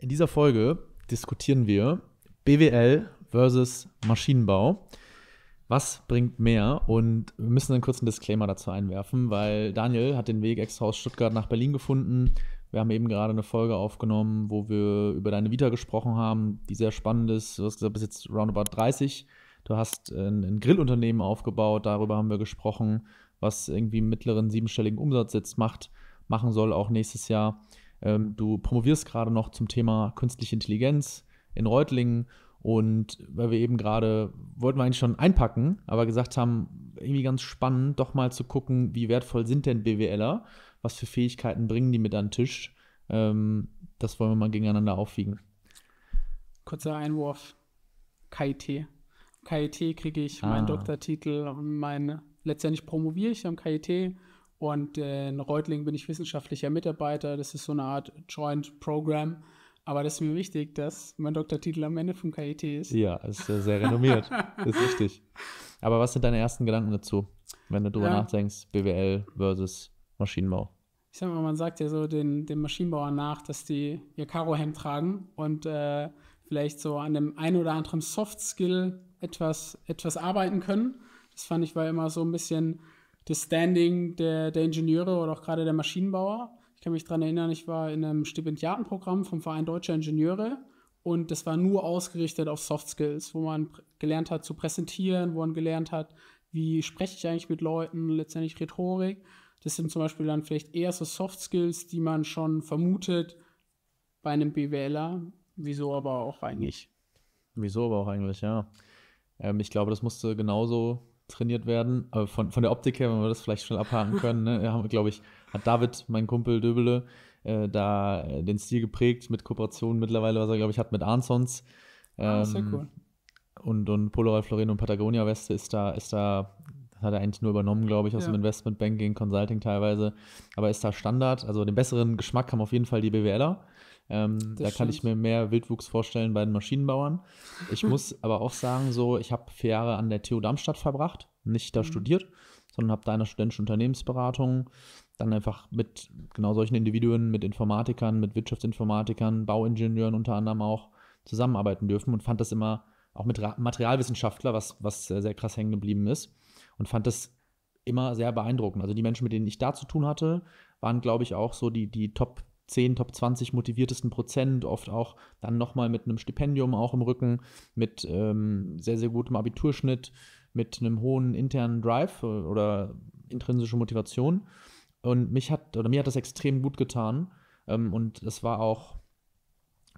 In dieser Folge diskutieren wir BWL versus Maschinenbau. Was bringt mehr? Und wir müssen einen kurzen Disclaimer dazu einwerfen, weil Daniel hat den Weg extra aus Stuttgart nach Berlin gefunden. Wir haben eben gerade eine Folge aufgenommen, wo wir über deine Vita gesprochen haben, die sehr spannend ist. Du hast gesagt, bis jetzt roundabout 30. Du hast ein, ein Grillunternehmen aufgebaut, darüber haben wir gesprochen, was irgendwie mittleren siebenstelligen Umsatz jetzt macht, machen soll auch nächstes Jahr. Ähm, du promovierst gerade noch zum Thema künstliche Intelligenz in Reutlingen und weil wir eben gerade, wollten wir eigentlich schon einpacken, aber gesagt haben, irgendwie ganz spannend, doch mal zu gucken, wie wertvoll sind denn BWLer, was für Fähigkeiten bringen die mit an den Tisch. Ähm, das wollen wir mal gegeneinander aufwiegen. Kurzer Einwurf. KIT. KIT kriege ich ah. meinen Doktortitel, meine, letztendlich promoviere ich am KIT und äh, in Reutling bin ich wissenschaftlicher Mitarbeiter. Das ist so eine Art Joint Program. Aber das ist mir wichtig, dass mein Doktortitel am Ende vom KIT ist. Ja, ist sehr renommiert. ist richtig. Aber was sind deine ersten Gedanken dazu, wenn du darüber ja. nachdenkst, BWL versus Maschinenbau? Ich sag mal, man sagt ja so den, den Maschinenbauern nach, dass die ihr Karohemd tragen und äh, vielleicht so an dem einen oder anderen Soft-Skill etwas, etwas arbeiten können. Das fand ich war immer so ein bisschen das Standing der, der Ingenieure oder auch gerade der Maschinenbauer. Ich kann mich daran erinnern, ich war in einem Stipendiatenprogramm vom Verein Deutscher Ingenieure und das war nur ausgerichtet auf Soft Skills, wo man gelernt hat zu präsentieren, wo man gelernt hat, wie spreche ich eigentlich mit Leuten, letztendlich Rhetorik. Das sind zum Beispiel dann vielleicht eher so Soft Skills, die man schon vermutet bei einem BWLer. Wieso aber auch eigentlich? Wieso aber auch eigentlich, ja. Ähm, ich glaube, das musste genauso trainiert werden. Aber von, von der Optik her, wenn wir das vielleicht schnell abhaken können, ne, haben glaube ich, hat David, mein Kumpel Döbele, äh, da äh, den Stil geprägt mit Kooperationen mittlerweile, was er, glaube ich, hat mit Arnsons. Ah, ähm, ah, cool. Und, und Polaroid Florino und Patagonia Weste ist da, ist da, hat er eigentlich nur übernommen, glaube ich, aus ja. dem Investmentbanking, Consulting teilweise, aber ist da Standard. Also den besseren Geschmack haben auf jeden Fall die BWLer. Ähm, da stimmt. kann ich mir mehr Wildwuchs vorstellen bei den Maschinenbauern. Ich muss aber auch sagen, so, ich habe vier Jahre an der TU Darmstadt verbracht, nicht da mhm. studiert, sondern habe da in der studentischen Unternehmensberatung dann einfach mit genau solchen Individuen, mit Informatikern, mit Wirtschaftsinformatikern, Bauingenieuren unter anderem auch zusammenarbeiten dürfen und fand das immer auch mit Materialwissenschaftler, was, was sehr krass hängen geblieben ist und fand das immer sehr beeindruckend. Also die Menschen, mit denen ich da zu tun hatte, waren, glaube ich, auch so die, die Top 10, Top 20 motiviertesten Prozent, oft auch dann nochmal mit einem Stipendium auch im Rücken, mit ähm, sehr, sehr gutem Abiturschnitt, mit einem hohen internen Drive äh, oder intrinsische Motivation. Und mich hat, oder mir hat das extrem gut getan. Ähm, und das war auch,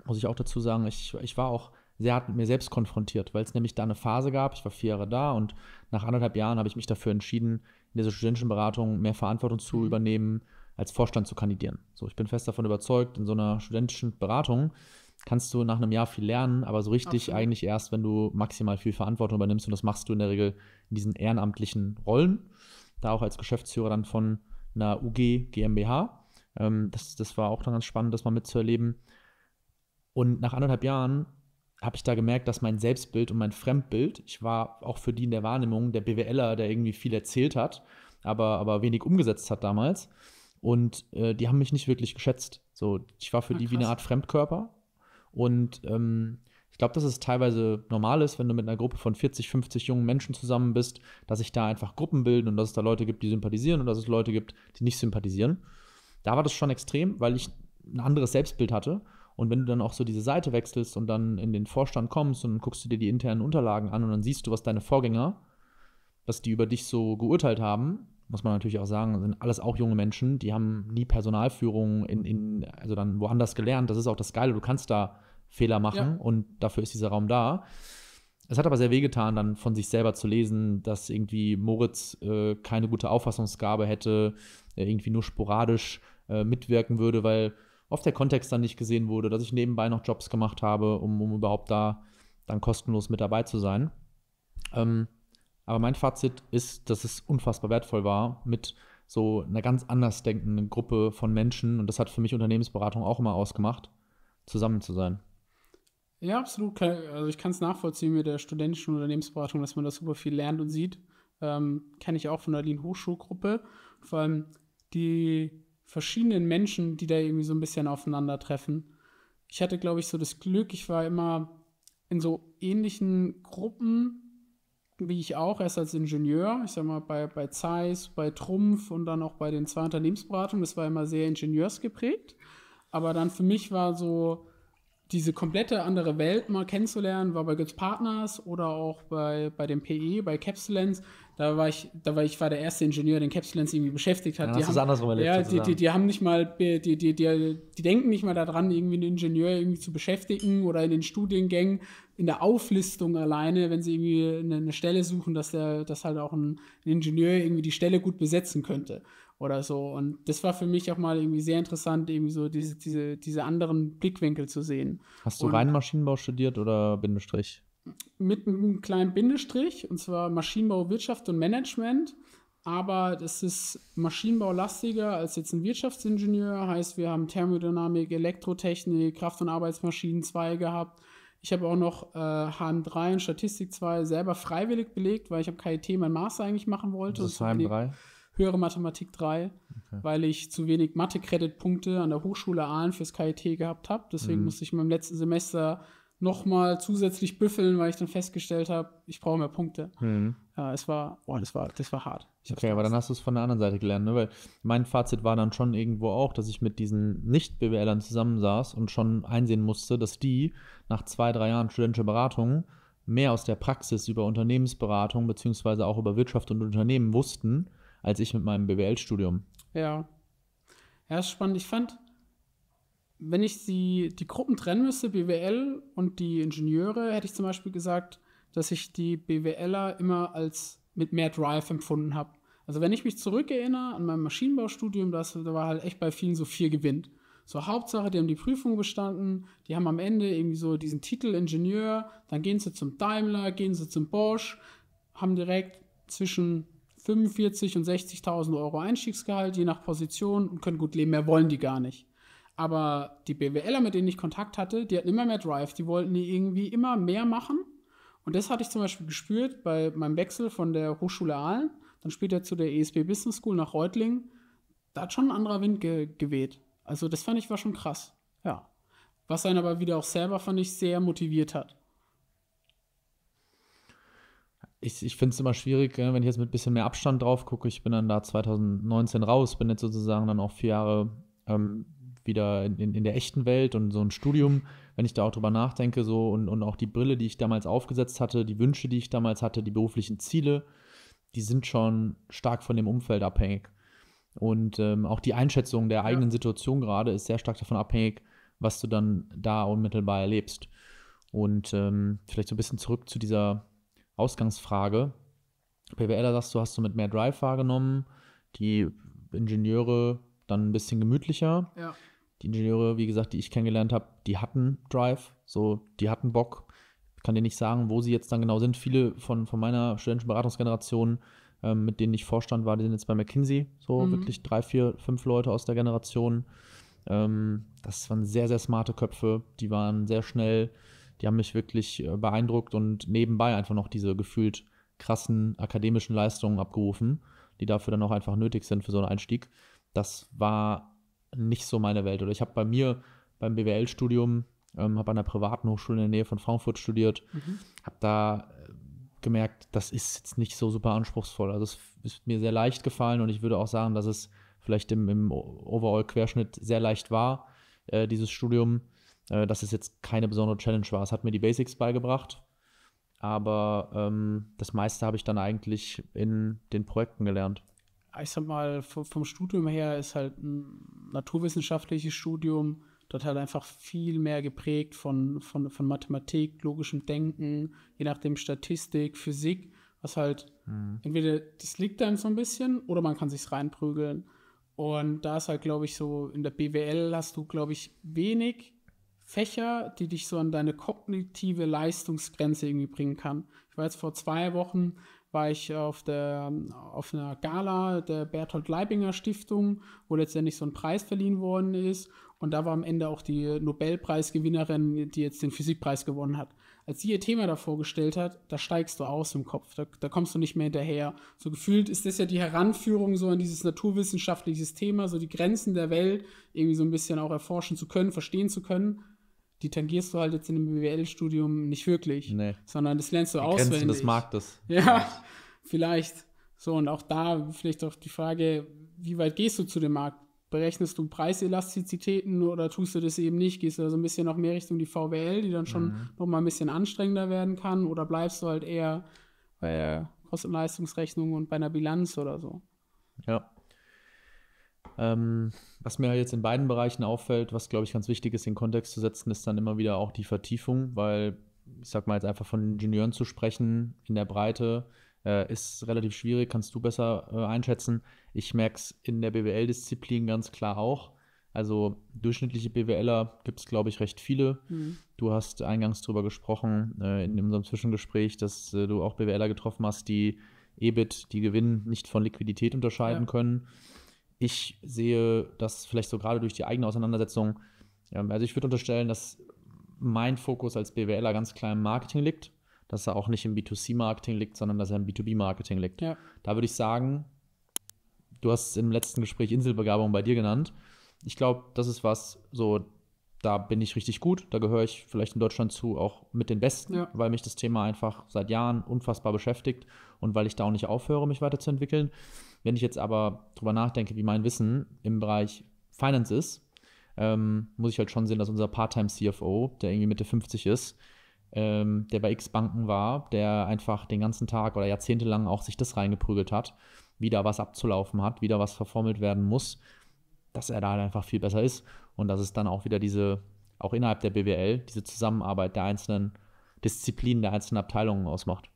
muss ich auch dazu sagen, ich, ich war auch sehr hart mit mir selbst konfrontiert, weil es nämlich da eine Phase gab, ich war vier Jahre da und nach anderthalb Jahren habe ich mich dafür entschieden, in dieser studentischen Beratung mehr Verantwortung zu mhm. übernehmen, als Vorstand zu kandidieren. So, ich bin fest davon überzeugt, in so einer studentischen Beratung kannst du nach einem Jahr viel lernen, aber so richtig Absolut. eigentlich erst, wenn du maximal viel Verantwortung übernimmst und das machst du in der Regel in diesen ehrenamtlichen Rollen, da auch als Geschäftsführer dann von einer UG GmbH. Ähm, das, das war auch dann ganz spannend, das mal mitzuerleben. Und nach anderthalb Jahren habe ich da gemerkt, dass mein Selbstbild und mein Fremdbild, ich war auch für die in der Wahrnehmung der BWLer, der irgendwie viel erzählt hat, aber, aber wenig umgesetzt hat damals, und äh, die haben mich nicht wirklich geschätzt. So, ich war für Na, ah, die krass. wie eine Art Fremdkörper. Und ähm, ich glaube, dass es teilweise normal ist, wenn du mit einer Gruppe von 40, 50 jungen Menschen zusammen bist, dass sich da einfach Gruppen bilden und dass es da Leute gibt, die sympathisieren und dass es Leute gibt, die nicht sympathisieren. Da war das schon extrem, weil ich ein anderes Selbstbild hatte. Und wenn du dann auch so diese Seite wechselst und dann in den Vorstand kommst und dann guckst du dir die internen Unterlagen an und dann siehst du, was deine Vorgänger, was die über dich so geurteilt haben, muss man natürlich auch sagen, sind alles auch junge Menschen, die haben nie Personalführung in, in also dann woanders gelernt. Das ist auch das Geile, du kannst da Fehler machen ja. und dafür ist dieser Raum da. Es hat aber sehr wehgetan, dann von sich selber zu lesen, dass irgendwie Moritz äh, keine gute Auffassungsgabe hätte, irgendwie nur sporadisch äh, mitwirken würde, weil oft der Kontext dann nicht gesehen wurde, dass ich nebenbei noch Jobs gemacht habe, um, um überhaupt da dann kostenlos mit dabei zu sein. Ähm, aber mein Fazit ist, dass es unfassbar wertvoll war mit so einer ganz anders denkenden Gruppe von Menschen. Und das hat für mich Unternehmensberatung auch immer ausgemacht, zusammen zu sein. Ja, absolut. Also ich kann es nachvollziehen mit der studentischen Unternehmensberatung, dass man da super viel lernt und sieht. Ähm, Kenne ich auch von der Lean Hochschulgruppe. Vor allem die verschiedenen Menschen, die da irgendwie so ein bisschen aufeinandertreffen. Ich hatte, glaube ich, so das Glück, ich war immer in so ähnlichen Gruppen wie ich auch, erst als Ingenieur, ich sag mal, bei, bei Zeiss, bei Trumpf und dann auch bei den zwei Unternehmensberatungen, das war immer sehr ingenieursgeprägt. Aber dann für mich war so, diese komplette andere Welt mal kennenzulernen, war bei Götz Partners oder auch bei, bei dem PE, bei Capsulence. Da war ich, da war ich war der erste Ingenieur, den Capsulence irgendwie beschäftigt hat. Ja, die haben, andersrum erlebt, ja, die, die, die, haben nicht mal, die, die, die, die denken nicht mal daran, irgendwie einen Ingenieur irgendwie zu beschäftigen oder in den Studiengängen in der Auflistung alleine, wenn sie irgendwie eine, Stelle suchen, dass der, dass halt auch ein, ein Ingenieur irgendwie die Stelle gut besetzen könnte oder so. Und das war für mich auch mal irgendwie sehr interessant, eben so diese, diese, diese anderen Blickwinkel zu sehen. Hast du und rein Maschinenbau studiert oder Bindestrich? Mit einem kleinen Bindestrich, und zwar Maschinenbau, Wirtschaft und Management. Aber das ist maschinenbaulastiger als jetzt ein Wirtschaftsingenieur. Heißt, wir haben Thermodynamik, Elektrotechnik, Kraft- und Arbeitsmaschinen 2 gehabt ich habe auch noch äh, HM3 und Statistik 2 selber freiwillig belegt, weil ich am KIT mein Master eigentlich machen wollte. Also das HM3? Höhere Mathematik 3, okay. weil ich zu wenig mathe credit punkte an der Hochschule Aalen fürs KIT gehabt habe. Deswegen mhm. musste ich in meinem letzten Semester nochmal zusätzlich büffeln, weil ich dann festgestellt habe, ich brauche mehr Punkte. Mhm. Ja, es war, boah, das war, das war hart. okay, aber dann hast du es von der anderen Seite gelernt, ne? Weil mein Fazit war dann schon irgendwo auch, dass ich mit diesen Nicht-BWLern zusammensaß und schon einsehen musste, dass die nach zwei, drei Jahren studentische Beratung mehr aus der Praxis über Unternehmensberatung beziehungsweise auch über Wirtschaft und Unternehmen wussten, als ich mit meinem BWL-Studium. Ja. Ja, ist spannend. Ich fand, wenn ich die, die Gruppen trennen müsste, BWL und die Ingenieure, hätte ich zum Beispiel gesagt, dass ich die BWLer immer als mit mehr Drive empfunden habe. Also wenn ich mich zurückerinnere an mein Maschinenbaustudium, das, da war halt echt bei vielen so viel gewinnt. So Hauptsache, die haben die Prüfung bestanden, die haben am Ende irgendwie so diesen Titel Ingenieur, dann gehen sie zum Daimler, gehen sie zum Bosch, haben direkt zwischen 45 und 60.000 Euro Einstiegsgehalt, je nach Position und können gut leben, mehr wollen die gar nicht. Aber die BWLer, mit denen ich Kontakt hatte, die hatten immer mehr Drive, die wollten die irgendwie immer mehr machen. Und das hatte ich zum Beispiel gespürt bei meinem Wechsel von der Hochschule Aalen, dann später zu der ESB Business School nach Reutlingen. Da hat schon ein anderer Wind ge geweht. Also das fand ich war schon krass. Ja. Was einen aber wieder auch selber, fand ich, sehr motiviert hat. Ich, ich finde es immer schwierig, ne, wenn ich jetzt mit ein bisschen mehr Abstand drauf gucke. Ich bin dann da 2019 raus, bin jetzt sozusagen dann auch vier Jahre ähm, wieder in, in der echten Welt und so ein Studium, wenn ich da auch drüber nachdenke, so und, und auch die Brille, die ich damals aufgesetzt hatte, die Wünsche, die ich damals hatte, die beruflichen Ziele, die sind schon stark von dem Umfeld abhängig. Und ähm, auch die Einschätzung der eigenen ja. Situation gerade ist sehr stark davon abhängig, was du dann da unmittelbar erlebst. Und ähm, vielleicht so ein bisschen zurück zu dieser Ausgangsfrage. da sagst du, hast du mit mehr Drive wahrgenommen, die Ingenieure dann ein bisschen gemütlicher. Ja. Die Ingenieure, wie gesagt, die ich kennengelernt habe, die hatten Drive, so, die hatten Bock. Ich kann dir nicht sagen, wo sie jetzt dann genau sind. Viele von, von meiner studentischen Beratungsgeneration, ähm, mit denen ich Vorstand war, die sind jetzt bei McKinsey, so mhm. wirklich drei, vier, fünf Leute aus der Generation. Ähm, das waren sehr, sehr smarte Köpfe, die waren sehr schnell, die haben mich wirklich äh, beeindruckt und nebenbei einfach noch diese gefühlt krassen akademischen Leistungen abgerufen, die dafür dann auch einfach nötig sind für so einen Einstieg. Das war nicht so meine Welt. Oder ich habe bei mir beim BWL-Studium, ähm, habe an der privaten Hochschule in der Nähe von Frankfurt studiert, mhm. habe da äh, gemerkt, das ist jetzt nicht so super anspruchsvoll. Also es ist mir sehr leicht gefallen und ich würde auch sagen, dass es vielleicht im, im Overall-Querschnitt sehr leicht war, äh, dieses Studium, äh, dass es jetzt keine besondere Challenge war. Es hat mir die Basics beigebracht, aber ähm, das meiste habe ich dann eigentlich in den Projekten gelernt ich sag mal, vom Studium her ist halt ein naturwissenschaftliches Studium dort halt einfach viel mehr geprägt von, von, von Mathematik, logischem Denken, je nachdem Statistik, Physik, was halt mhm. entweder das liegt dann so ein bisschen oder man kann sich reinprügeln. Und da ist halt, glaube ich, so in der BWL hast du, glaube ich, wenig Fächer, die dich so an deine kognitive Leistungsgrenze irgendwie bringen kann. Ich war jetzt vor zwei Wochen war ich auf, der, auf einer Gala der Berthold Leibinger Stiftung, wo letztendlich so ein Preis verliehen worden ist. Und da war am Ende auch die Nobelpreisgewinnerin, die jetzt den Physikpreis gewonnen hat. Als sie ihr Thema da vorgestellt hat, da steigst du aus im Kopf, da, da kommst du nicht mehr hinterher. So gefühlt ist das ja die Heranführung so an dieses naturwissenschaftliches Thema, so die Grenzen der Welt irgendwie so ein bisschen auch erforschen zu können, verstehen zu können die tangierst du halt jetzt in einem BWL-Studium nicht wirklich, nee. sondern das lernst du die auswendig. Grenzen des Marktes. Ja, vielleicht. So, und auch da vielleicht auch die Frage, wie weit gehst du zu dem Markt? Berechnest du Preiselastizitäten oder tust du das eben nicht? Gehst du also ein bisschen noch mehr Richtung die VWL, die dann schon mhm. nochmal ein bisschen anstrengender werden kann? Oder bleibst du halt eher bei der Kosten-Leistungsrechnung und und bei einer Bilanz oder so? Ja. Ähm, was mir jetzt in beiden Bereichen auffällt, was glaube ich ganz wichtig ist, in Kontext zu setzen, ist dann immer wieder auch die Vertiefung, weil ich sag mal jetzt einfach von Ingenieuren zu sprechen in der Breite äh, ist relativ schwierig, kannst du besser äh, einschätzen. Ich merke es in der BWL-Disziplin ganz klar auch. Also durchschnittliche BWLer gibt es, glaube ich, recht viele. Mhm. Du hast eingangs darüber gesprochen äh, in unserem Zwischengespräch, dass äh, du auch BWLer getroffen hast, die EBIT, die Gewinn nicht von Liquidität unterscheiden ja. können ich sehe das vielleicht so gerade durch die eigene Auseinandersetzung. also ich würde unterstellen, dass mein Fokus als BWLer ganz klar im Marketing liegt, dass er auch nicht im B2C-Marketing liegt, sondern dass er im B2B-Marketing liegt. Ja. Da würde ich sagen, du hast im letzten Gespräch Inselbegabung bei dir genannt. Ich glaube, das ist was, so da bin ich richtig gut. Da gehöre ich vielleicht in Deutschland zu auch mit den Besten, ja. weil mich das Thema einfach seit Jahren unfassbar beschäftigt und weil ich da auch nicht aufhöre, mich weiterzuentwickeln. Wenn ich jetzt aber drüber nachdenke, wie mein Wissen im Bereich Finance ist, ähm, muss ich halt schon sehen, dass unser Part-Time-CFO, der irgendwie Mitte 50 ist, ähm, der bei X-Banken war, der einfach den ganzen Tag oder jahrzehntelang auch sich das reingeprügelt hat, wie da was abzulaufen hat, wie da was verformelt werden muss, dass er da halt einfach viel besser ist und dass es dann auch wieder diese, auch innerhalb der BWL, diese Zusammenarbeit der einzelnen Disziplinen, der einzelnen Abteilungen ausmacht.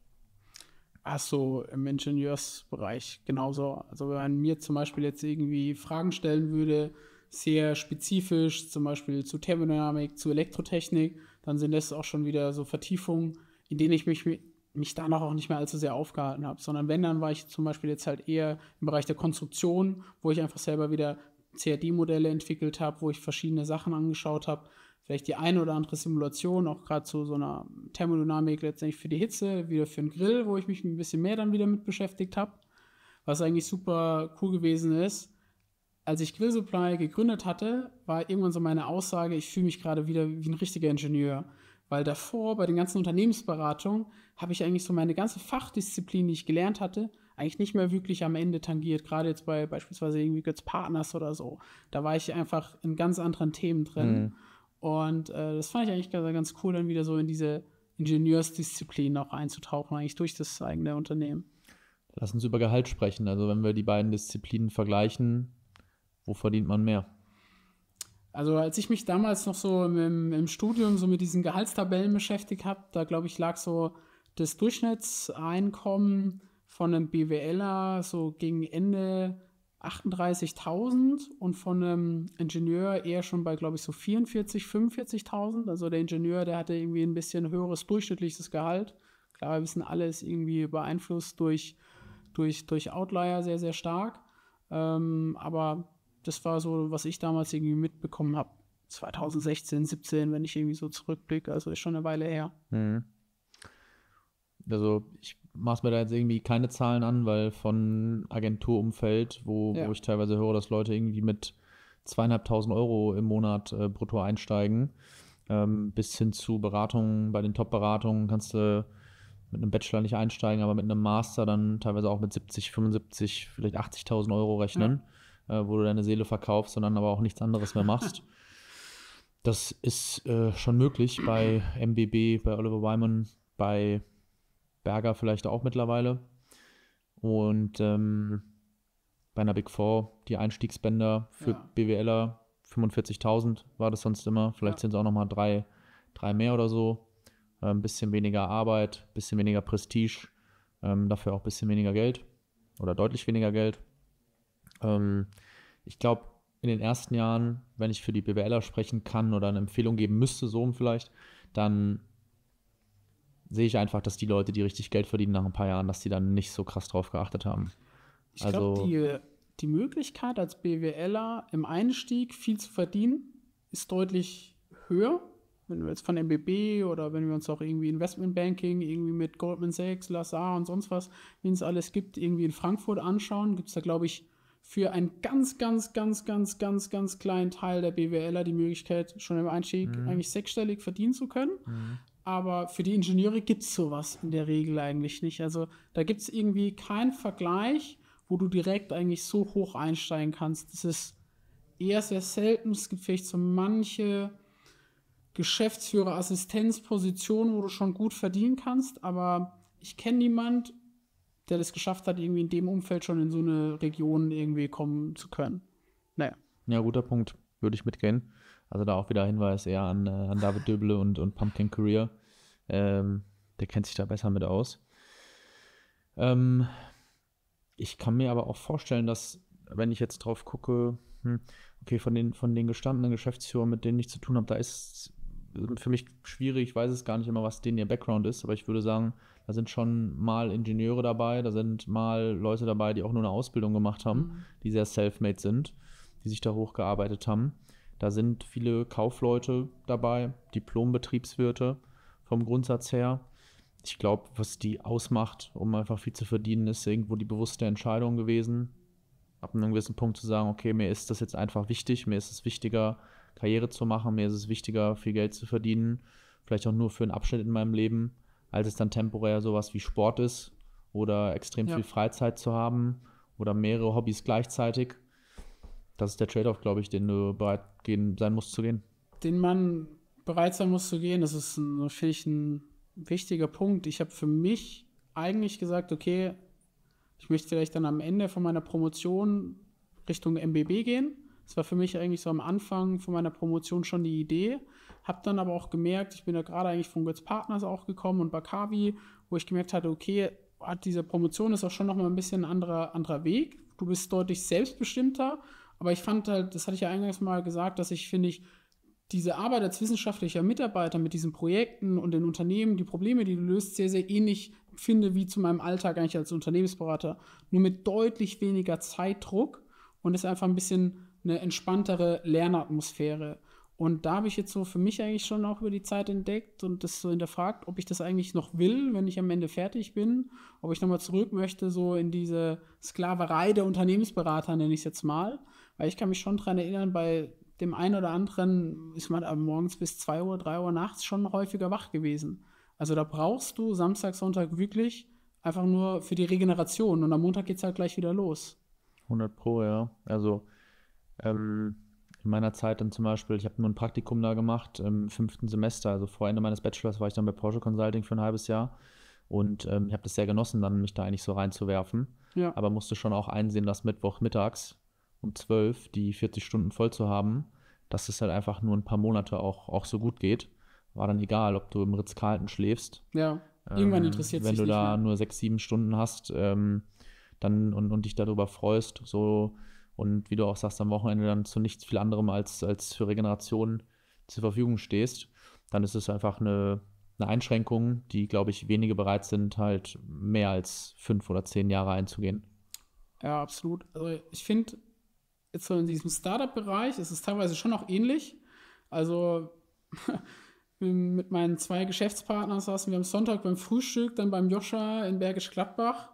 Hast du im Ingenieursbereich genauso. Also wenn man mir zum Beispiel jetzt irgendwie Fragen stellen würde, sehr spezifisch, zum Beispiel zu Thermodynamik, zu Elektrotechnik, dann sind das auch schon wieder so Vertiefungen, in denen ich mich, mich noch auch nicht mehr allzu sehr aufgehalten habe, sondern wenn, dann war ich zum Beispiel jetzt halt eher im Bereich der Konstruktion, wo ich einfach selber wieder CAD-Modelle entwickelt habe, wo ich verschiedene Sachen angeschaut habe, vielleicht die eine oder andere Simulation, auch gerade zu so einer Thermodynamik letztendlich für die Hitze, wieder für einen Grill, wo ich mich ein bisschen mehr dann wieder mit beschäftigt habe, was eigentlich super cool gewesen ist. Als ich Grill Supply gegründet hatte, war irgendwann so meine Aussage, ich fühle mich gerade wieder wie ein richtiger Ingenieur. Weil davor bei den ganzen Unternehmensberatungen habe ich eigentlich so meine ganze Fachdisziplin, die ich gelernt hatte, eigentlich nicht mehr wirklich am Ende tangiert. Gerade jetzt bei beispielsweise irgendwie Götz Partners oder so. Da war ich einfach in ganz anderen Themen drin. Mhm. Und äh, das fand ich eigentlich ganz, ganz cool, dann wieder so in diese Ingenieursdisziplin auch einzutauchen, eigentlich durch das eigene Unternehmen. Lass uns über Gehalt sprechen. Also wenn wir die beiden Disziplinen vergleichen, wo verdient man mehr? Also als ich mich damals noch so im, im Studium so mit diesen Gehaltstabellen beschäftigt habe, da glaube ich lag so das Durchschnittseinkommen von einem BWLer so gegen Ende 38.000 und von einem Ingenieur eher schon bei, glaube ich, so 44.000, 45.000. Also der Ingenieur, der hatte irgendwie ein bisschen höheres durchschnittliches Gehalt. Klar, wir wissen, alle ist irgendwie beeinflusst durch, durch, durch Outlier sehr, sehr stark. Ähm, aber das war so, was ich damals irgendwie mitbekommen habe. 2016, 17, wenn ich irgendwie so zurückblicke. Also ist schon eine Weile her. Mhm. Also ich mache mir da jetzt irgendwie keine Zahlen an, weil von Agenturumfeld, wo, ja. wo ich teilweise höre, dass Leute irgendwie mit zweieinhalbtausend Euro im Monat äh, brutto einsteigen, ähm, bis hin zu Beratungen, bei den Top-Beratungen kannst du mit einem Bachelor nicht einsteigen, aber mit einem Master dann teilweise auch mit 70, 75, vielleicht 80.000 Euro rechnen. Ja äh, wo du deine Seele verkaufst, sondern aber auch nichts anderes mehr machst. Das ist äh, schon möglich bei MBB, bei Oliver Wyman, bei Berger vielleicht auch mittlerweile. Und ähm, bei einer Big Four, die Einstiegsbänder für ja. BWLer 45.000 war das sonst immer. Vielleicht ja. sind es auch nochmal drei, drei mehr oder so. Äh, ein ähm, bisschen weniger Arbeit, ein bisschen weniger Prestige, ähm, dafür auch ein bisschen weniger Geld oder deutlich weniger Geld. Ähm, ich glaube, in den ersten Jahren, wenn ich für die BWLer sprechen kann oder eine Empfehlung geben müsste, so vielleicht, dann sehe ich einfach, dass die Leute, die richtig Geld verdienen nach ein paar Jahren, dass die dann nicht so krass drauf geachtet haben. Ich also, glaube, die, die Möglichkeit als BWLer im Einstieg viel zu verdienen, ist deutlich höher, wenn wir jetzt von MBB oder wenn wir uns auch irgendwie Investmentbanking irgendwie mit Goldman Sachs, Lazar und sonst was, wie es alles gibt, irgendwie in Frankfurt anschauen, gibt es da, glaube ich, für einen ganz, ganz, ganz, ganz, ganz, ganz kleinen Teil der BWLer die Möglichkeit, schon im Einstieg mhm. eigentlich sechsstellig verdienen zu können. Mhm. Aber für die Ingenieure gibt es sowas in der Regel eigentlich nicht. Also da gibt es irgendwie keinen Vergleich, wo du direkt eigentlich so hoch einsteigen kannst. Das ist eher sehr selten. Es gibt vielleicht so manche Geschäftsführer-Assistenzpositionen, wo du schon gut verdienen kannst, aber ich kenne niemanden, der es geschafft hat, irgendwie in dem Umfeld schon in so eine Region irgendwie kommen zu können. Naja. Ja, guter Punkt. Würde ich mitgehen. Also da auch wieder Hinweis eher an, äh, an David Döble und, und Pumpkin Career. Ähm, der kennt sich da besser mit aus. Ähm, ich kann mir aber auch vorstellen, dass, wenn ich jetzt drauf gucke, hm, okay, von den, von den gestandenen Geschäftsführern, mit denen ich zu tun habe, da ist für mich schwierig, ich weiß es gar nicht immer, was denen ihr Background ist, aber ich würde sagen, da sind schon mal Ingenieure dabei, da sind mal Leute dabei, die auch nur eine Ausbildung gemacht haben, mhm. die sehr self-made sind, die sich da hochgearbeitet haben. Da sind viele Kaufleute dabei, Diplombetriebswirte vom Grundsatz her. Ich glaube, was die ausmacht, um einfach viel zu verdienen, ist irgendwo die bewusste Entscheidung gewesen, ab einem gewissen Punkt zu sagen, okay, mir ist das jetzt einfach wichtig, mir ist es wichtiger, Karriere zu machen. Mir ist es wichtiger, viel Geld zu verdienen, vielleicht auch nur für einen Abschnitt in meinem Leben, als es dann temporär sowas wie Sport ist oder extrem ja. viel Freizeit zu haben oder mehrere Hobbys gleichzeitig. Das ist der Trade-off, glaube ich, den du bereit gehen, sein musst zu gehen. Den man bereit sein muss zu gehen, das ist, ein, finde ich, ein wichtiger Punkt. Ich habe für mich eigentlich gesagt, okay, ich möchte vielleicht dann am Ende von meiner Promotion Richtung MBB gehen das war für mich eigentlich so am Anfang von meiner Promotion schon die Idee. Habe dann aber auch gemerkt, ich bin da gerade eigentlich von Götz Partners auch gekommen und Bakavi, wo ich gemerkt hatte, okay, hat diese Promotion ist auch schon nochmal ein bisschen ein anderer, anderer Weg. Du bist deutlich selbstbestimmter, aber ich fand halt, das hatte ich ja eingangs mal gesagt, dass ich, finde ich, diese Arbeit als wissenschaftlicher Mitarbeiter mit diesen Projekten und den Unternehmen, die Probleme, die du löst, sehr, sehr ähnlich finde wie zu meinem Alltag eigentlich als Unternehmensberater. Nur mit deutlich weniger Zeitdruck und ist einfach ein bisschen eine entspanntere Lernatmosphäre. Und da habe ich jetzt so für mich eigentlich schon auch über die Zeit entdeckt und das so hinterfragt, ob ich das eigentlich noch will, wenn ich am Ende fertig bin, ob ich nochmal zurück möchte, so in diese Sklaverei der Unternehmensberater, nenne ich es jetzt mal. Weil ich kann mich schon daran erinnern, bei dem einen oder anderen ist man morgens bis 2 Uhr, 3 Uhr nachts schon häufiger wach gewesen. Also da brauchst du Samstag, Sonntag wirklich einfach nur für die Regeneration und am Montag geht es halt gleich wieder los. 100 Pro, ja. Also ähm, in meiner Zeit dann zum Beispiel, ich habe nur ein Praktikum da gemacht im fünften Semester, also vor Ende meines Bachelors war ich dann bei Porsche Consulting für ein halbes Jahr und ähm, ich habe das sehr genossen, dann mich da eigentlich so reinzuwerfen. Ja. Aber musste schon auch einsehen, dass Mittwoch mittags um 12 die 40 Stunden voll zu haben, dass es halt einfach nur ein paar Monate auch, auch so gut geht. War dann egal, ob du im ritz schläfst. Ja, ähm, irgendwann ähm, interessiert Wenn du da mehr. nur sechs, sieben Stunden hast ähm, dann, und, und dich darüber freust, so und wie du auch sagst, am Wochenende dann zu nichts viel anderem als, als für Regeneration zur Verfügung stehst, dann ist es einfach eine, eine Einschränkung, die, glaube ich, wenige bereit sind, halt mehr als fünf oder zehn Jahre einzugehen. Ja, absolut. Also ich finde, jetzt so in diesem Startup-Bereich ist es teilweise schon auch ähnlich. Also mit meinen zwei Geschäftspartnern saßen wir am Sonntag beim Frühstück, dann beim Joscha in Bergisch Gladbach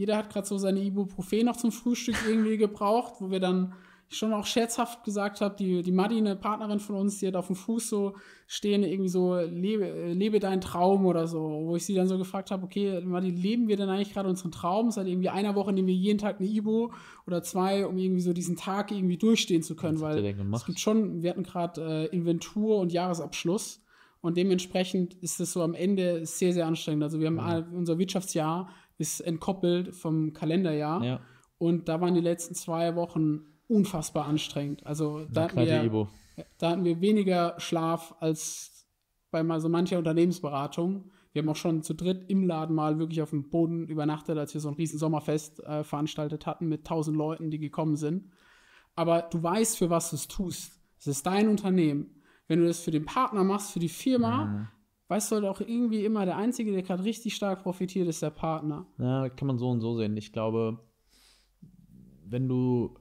jeder hat gerade so seine Ibuprofen noch zum Frühstück irgendwie gebraucht, wo wir dann schon auch scherzhaft gesagt haben, die, die Madi, eine Partnerin von uns, die hat auf dem Fuß so stehen, irgendwie so, lebe, äh, lebe deinen Traum oder so. Wo ich sie dann so gefragt habe, okay, Madi, leben wir denn eigentlich gerade unseren Traum? Seit halt irgendwie einer Woche nehmen wir jeden Tag eine Ibo oder zwei, um irgendwie so diesen Tag irgendwie durchstehen zu können. Weil es gibt schon, wir hatten gerade äh, Inventur und Jahresabschluss. Und dementsprechend ist es so am Ende sehr, sehr anstrengend. Also wir haben ja. Mhm. unser Wirtschaftsjahr ist entkoppelt vom Kalenderjahr. Ja. Und da waren die letzten zwei Wochen unfassbar anstrengend. Also da, hatten wir, da hatten wir weniger Schlaf als bei mal so mancher Unternehmensberatung. Wir haben auch schon zu dritt im Laden mal wirklich auf dem Boden übernachtet, als wir so ein riesen Sommerfest äh, veranstaltet hatten mit tausend Leuten, die gekommen sind. Aber du weißt, für was du es tust. Es ist dein Unternehmen. Wenn du das für den Partner machst, für die Firma, mhm weißt du, doch irgendwie immer der Einzige, der gerade richtig stark profitiert, ist der Partner. Ja, kann man so und so sehen. Ich glaube, wenn du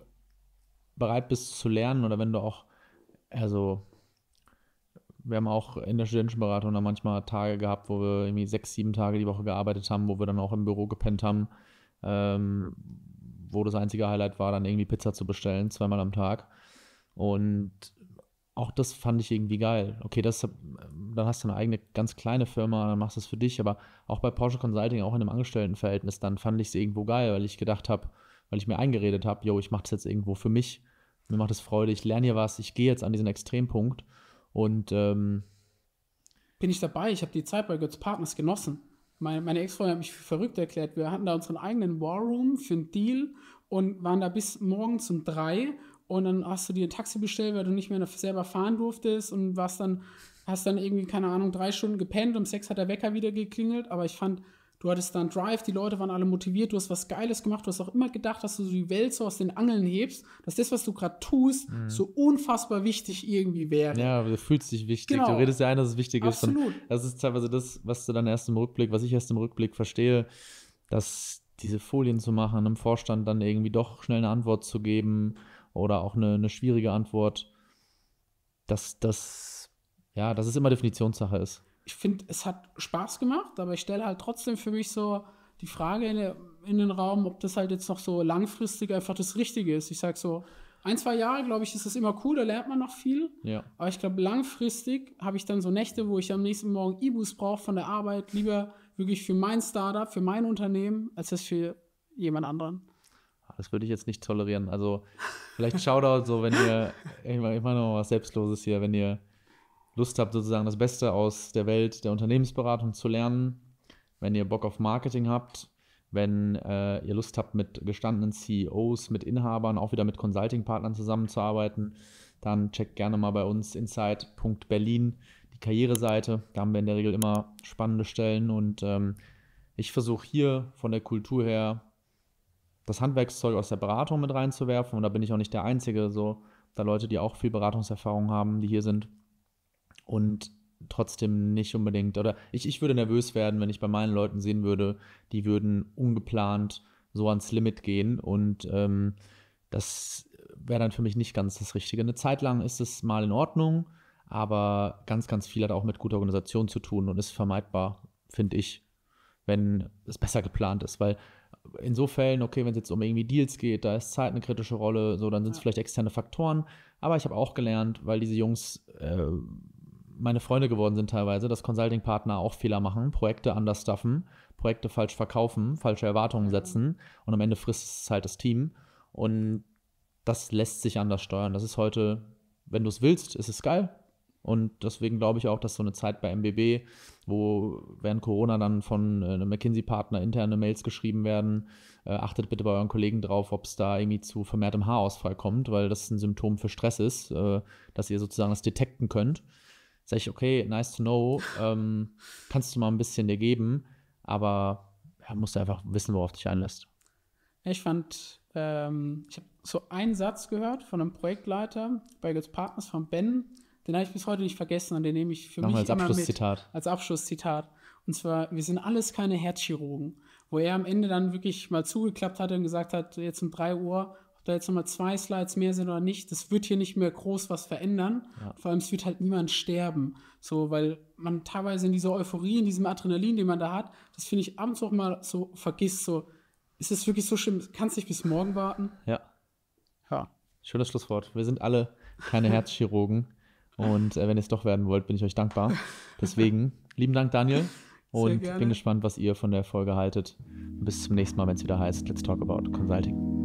bereit bist zu lernen oder wenn du auch, also wir haben auch in der studentischen Beratung da manchmal Tage gehabt, wo wir irgendwie sechs, sieben Tage die Woche gearbeitet haben, wo wir dann auch im Büro gepennt haben, ähm, wo das einzige Highlight war, dann irgendwie Pizza zu bestellen, zweimal am Tag. Und auch das fand ich irgendwie geil. Okay, das, ähm, dann hast du eine eigene ganz kleine Firma, dann machst du es für dich, aber auch bei Porsche Consulting, auch in einem Angestelltenverhältnis, dann fand ich es irgendwo geil, weil ich gedacht habe, weil ich mir eingeredet habe, yo, ich mache das jetzt irgendwo für mich, mir macht es Freude, ich lerne hier was, ich gehe jetzt an diesen Extrempunkt und ähm, bin ich dabei, ich habe die Zeit bei Götz Partners genossen. Meine, meine Ex-Freundin hat mich verrückt erklärt. Wir hatten da unseren eigenen Warroom für einen Deal und waren da bis morgen zum drei und dann hast du dir ein Taxi bestellt, weil du nicht mehr selber fahren durftest und warst dann, hast dann irgendwie, keine Ahnung, drei Stunden gepennt, um sechs hat der Wecker wieder geklingelt, aber ich fand, du hattest dann Drive, die Leute waren alle motiviert, du hast was Geiles gemacht, du hast auch immer gedacht, dass du die Welt so aus den Angeln hebst, dass das, was du gerade tust, mhm. so unfassbar wichtig irgendwie wäre. Ja, du fühlst dich wichtig, genau. du redest ja ein, dass es wichtig ist. Absolut. Das ist teilweise das, was du dann erst im Rückblick, was ich erst im Rückblick verstehe, dass diese Folien zu machen, einem Vorstand dann irgendwie doch schnell eine Antwort zu geben, oder auch eine, eine schwierige Antwort. Dass das, ja, dass es immer Definitionssache ist. Ich finde, es hat Spaß gemacht, aber ich stelle halt trotzdem für mich so die Frage in, in, den Raum, ob das halt jetzt noch so langfristig einfach das Richtige ist. Ich sage so, ein, zwei Jahre, glaube ich, ist das immer cool, da lernt man noch viel. Ja. Aber ich glaube, langfristig habe ich dann so Nächte, wo ich am nächsten Morgen E-Boost brauche von der Arbeit, lieber wirklich für mein Startup, für mein Unternehmen, als das für jemand anderen das würde ich jetzt nicht tolerieren. Also vielleicht Shoutout, so wenn ihr, ich mache noch was Selbstloses hier, wenn ihr Lust habt, sozusagen das Beste aus der Welt der Unternehmensberatung zu lernen, wenn ihr Bock auf Marketing habt, wenn äh, ihr Lust habt, mit gestandenen CEOs, mit Inhabern, auch wieder mit Consulting-Partnern zusammenzuarbeiten, dann checkt gerne mal bei uns insight.berlin die Karriereseite. Da haben wir in der Regel immer spannende Stellen und ähm, ich versuche hier von der Kultur her das Handwerkszeug aus der Beratung mit reinzuwerfen. Und da bin ich auch nicht der Einzige, so da Leute, die auch viel Beratungserfahrung haben, die hier sind. Und trotzdem nicht unbedingt, oder ich, ich würde nervös werden, wenn ich bei meinen Leuten sehen würde, die würden ungeplant so ans Limit gehen. Und ähm, das wäre dann für mich nicht ganz das Richtige. Eine Zeit lang ist es mal in Ordnung, aber ganz, ganz viel hat auch mit guter Organisation zu tun und ist vermeidbar, finde ich, wenn es besser geplant ist, weil in so Fällen, okay, wenn es jetzt um irgendwie Deals geht, da ist Zeit eine kritische Rolle, so, dann sind es ja. vielleicht externe Faktoren. Aber ich habe auch gelernt, weil diese Jungs äh, meine Freunde geworden sind teilweise, dass Consulting-Partner auch Fehler machen, Projekte anders stuffen, Projekte falsch verkaufen, falsche Erwartungen mhm. setzen und am Ende frisst es halt das Team. Und das lässt sich anders steuern. Das ist heute, wenn du es willst, ist es geil. Und deswegen glaube ich auch, dass so eine Zeit bei MBB, wo während Corona dann von äh, einem McKinsey-Partner interne Mails geschrieben werden, äh, achtet bitte bei euren Kollegen drauf, ob es da irgendwie zu vermehrtem Haarausfall kommt, weil das ein Symptom für Stress ist, äh, dass ihr sozusagen das detekten könnt. Sag ich, okay, nice to know, ähm, kannst du mal ein bisschen dir geben, aber ja, musst du einfach wissen, worauf dich einlässt. Ich fand, ähm, ich habe so einen Satz gehört von einem Projektleiter bei Goods Partners von Ben, den habe ich bis heute nicht vergessen und den nehme ich für Nochmal mich als Abschlusszitat. Mit, als Abschlusszitat. Und zwar, wir sind alles keine Herzchirurgen. Wo er am Ende dann wirklich mal zugeklappt hat und gesagt hat, jetzt um 3 Uhr, ob da jetzt nochmal zwei Slides mehr sind oder nicht, das wird hier nicht mehr groß was verändern. Ja. Vor allem, es wird halt niemand sterben. So, weil man teilweise in dieser Euphorie, in diesem Adrenalin, den man da hat, das finde ich abends auch mal so vergisst, so, ist es wirklich so schlimm? Kannst du nicht bis morgen warten? Ja. Ja. Schönes Schlusswort. Wir sind alle keine Herzchirurgen. Und äh, wenn ihr es doch werden wollt, bin ich euch dankbar. Deswegen, lieben Dank, Daniel. Und bin gespannt, was ihr von der Folge haltet. Bis zum nächsten Mal, wenn es wieder heißt Let's Talk About Consulting.